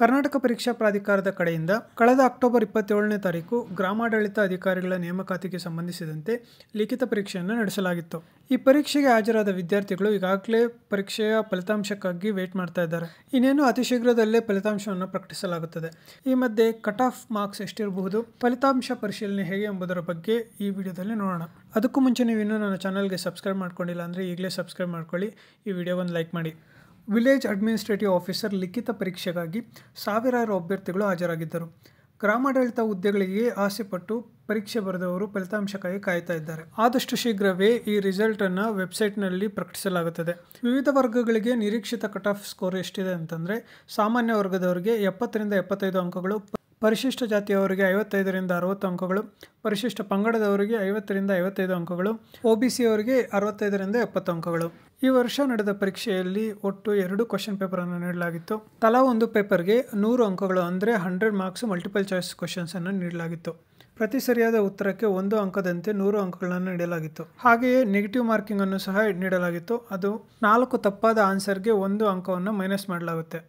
ಕರ್ನಾಟಕ ಪರೀಕ್ಷಾ ಪ್ರಾಧಿಕಾರದ ಕಡೆಯಿಂದ ಕಳೆದ ಅಕ್ಟೋಬರ್ ಇಪ್ಪತ್ತೇಳನೇ ತಾರೀಕು ಗ್ರಾಮಾಡಳಿತ ಅಧಿಕಾರಿಗಳ ನೇಮಕಾತಿಗೆ ಸಂಬಂಧಿಸಿದಂತೆ ಲಿಖಿತ ಪರೀಕ್ಷೆಯನ್ನು ನಡೆಸಲಾಗಿತ್ತು ಈ ಪರೀಕ್ಷೆಗೆ ಹಾಜರಾದ ವಿದ್ಯಾರ್ಥಿಗಳು ಈಗಾಗಲೇ ಪರೀಕ್ಷೆಯ ಫಲಿತಾಂಶಕ್ಕಾಗಿ ವೇಟ್ ಮಾಡ್ತಾ ಇದ್ದಾರೆ ಇನ್ನೇನು ಅತಿ ಶೀಘ್ರದಲ್ಲೇ ಫಲಿತಾಂಶವನ್ನು ಪ್ರಕಟಿಸಲಾಗುತ್ತದೆ ಈ ಮಧ್ಯೆ ಕಟ್ ಆಫ್ ಮಾರ್ಕ್ಸ್ ಎಷ್ಟಿರಬಹುದು ಫಲಿತಾಂಶ ಪರಿಶೀಲನೆ ಹೇಗೆ ಎಂಬುದರ ಬಗ್ಗೆ ಈ ವಿಡಿಯೋದಲ್ಲಿ ನೋಡೋಣ ಅದಕ್ಕೂ ಮುಂಚೆ ನೀವು ಇನ್ನೂ ನನ್ನ ಚಾನಲ್ಗೆ ಸಬ್ಸ್ಕ್ರೈಬ್ ಮಾಡ್ಕೊಂಡಿಲ್ಲ ಅಂದರೆ ಈಗಲೇ ಸಬ್ಸ್ಕ್ರೈಬ್ ಮಾಡ್ಕೊಳ್ಳಿ ಈ ವಿಡಿಯೋ ಒಂದು ಲೈಕ್ ಮಾಡಿ ವಿಲೇಜ್ ಅಡ್ಮಿನಿಸ್ಟ್ರೇಟಿವ್ ಆಫೀಸರ್ ಲಿಖಿತ ಪರೀಕ್ಷೆಗಾಗಿ ಸಾವಿರಾರು ಅಭ್ಯರ್ಥಿಗಳು ಹಾಜರಾಗಿದ್ದರು ಗ್ರಾಮಾಡಳಿತ ಹುದ್ದೆಗಳಿಗೆ ಆಸೆಪಟ್ಟು ಪರೀಕ್ಷೆ ಬರೆದವರು ಫಲಿತಾಂಶಕ್ಕಾಗಿ ಕಾಯ್ತಾ ಇದ್ದಾರೆ ಆದಷ್ಟು ಶೀಘ್ರವೇ ಈ ರಿಸಲ್ಟನ್ನು ವೆಬ್ಸೈಟ್ನಲ್ಲಿ ಪ್ರಕಟಿಸಲಾಗುತ್ತದೆ ವಿವಿಧ ವರ್ಗಗಳಿಗೆ ನಿರೀಕ್ಷಿತ ಕಟ್ ಆಫ್ ಸ್ಕೋರ್ ಎಷ್ಟಿದೆ ಅಂತಂದರೆ ಸಾಮಾನ್ಯ ವರ್ಗದವರಿಗೆ ಎಪ್ಪತ್ತರಿಂದ ಎಪ್ಪತ್ತೈದು ಅಂಕಗಳು ಪರಿಶಿಷ್ಟ ಜಾತಿಯವರಿಗೆ ಐವತ್ತೈದರಿಂದ ಅರವತ್ತು ಅಂಕಗಳು ಪರಿಶಿಷ್ಟ ಪಂಗಡದವರಿಗೆ ಐವತ್ತರಿಂದ ಐವತ್ತೈದು ಅಂಕಗಳು ಒ ಬಿ ಅವರಿಗೆ ಅರವತ್ತೈದರಿಂದ ಎಪ್ಪತ್ತು ಅಂಕಗಳು ಈ ವರ್ಷ ನಡೆದ ಪರೀಕ್ಷೆಯಲ್ಲಿ ಒಟ್ಟು ಎರಡು ಕ್ವಶನ್ ಪೇಪರನ್ನು ನೀಡಲಾಗಿತ್ತು ತಲಾ ಒಂದು ಪೇಪರ್ಗೆ ನೂರು ಅಂಕಗಳು ಅಂದರೆ ಹಂಡ್ರೆಡ್ ಮಾರ್ಕ್ಸ್ ಮಲ್ಟಿಪಲ್ ಚಾಯ್ಸ್ ಕ್ವಶನ್ಸನ್ನು ನೀಡಲಾಗಿತ್ತು ಪ್ರತಿ ಸರಿಯಾದ ಉತ್ತರಕ್ಕೆ ಒಂದು ಅಂಕದಂತೆ ನೂರು ಅಂಕಗಳನ್ನು ನೀಡಲಾಗಿತ್ತು ಹಾಗೆಯೇ ನೆಗೆಟಿವ್ ಮಾರ್ಕಿಂಗನ್ನು ಸಹ ನೀಡಲಾಗಿತ್ತು ಅದು ನಾಲ್ಕು ತಪ್ಪಾದ ಆನ್ಸರ್ಗೆ ಒಂದು ಅಂಕವನ್ನು ಮೈನಸ್ ಮಾಡಲಾಗುತ್ತೆ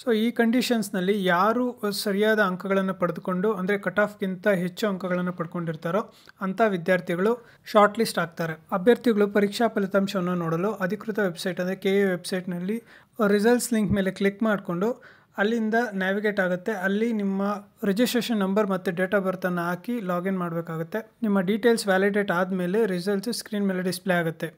ಸೊ ಈ ಕಂಡೀಷನ್ಸ್ನಲ್ಲಿ ಯಾರು ಸರಿಯಾದ ಅಂಕಗಳನ್ನು ಪಡೆದುಕೊಂಡು ಅಂದರೆ ಕಟ್ ಆಫ್ಗಿಂತ ಹೆಚ್ಚು ಅಂಕಗಳನ್ನು ಪಡ್ಕೊಂಡಿರ್ತಾರೋ ಅಂಥ ವಿದ್ಯಾರ್ಥಿಗಳು ಶಾರ್ಟ್ ಲಿಸ್ಟ್ ಆಗ್ತಾರೆ ಅಭ್ಯರ್ಥಿಗಳು ಪರೀಕ್ಷಾ ಫಲಿತಾಂಶವನ್ನು ನೋಡಲು ಅಧಿಕೃತ ವೆಬ್ಸೈಟ್ ಅಂದರೆ ಕೆ ಎ ವೆಬ್ಸೈಟ್ನಲ್ಲಿ ರಿಸಲ್ಟ್ಸ್ ಲಿಂಕ್ ಮೇಲೆ ಕ್ಲಿಕ್ ಮಾಡಿಕೊಂಡು ಅಲ್ಲಿಂದ ನ್ಯಾವಿಗೇಟ್ ಆಗುತ್ತೆ ಅಲ್ಲಿ ನಿಮ್ಮ ರಿಜಿಸ್ಟ್ರೇಷನ್ ನಂಬರ್ ಮತ್ತು ಡೇಟ್ ಆಫ್ ಬರ್ತನ್ನು ಹಾಕಿ ಲಾಗಿನ್ ಮಾಡಬೇಕಾಗುತ್ತೆ ನಿಮ್ಮ ಡೀಟೇಲ್ಸ್ ವ್ಯಾಲಿಡೇಟ್ ಆದಮೇಲೆ ರಿಸಲ್ಟ್ಸ್ ಸ್ಕ್ರೀನ್ ಮೇಲೆ ಡಿಸ್ಪ್ಲೇ ಆಗುತ್ತೆ